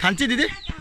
खान्छी दिदी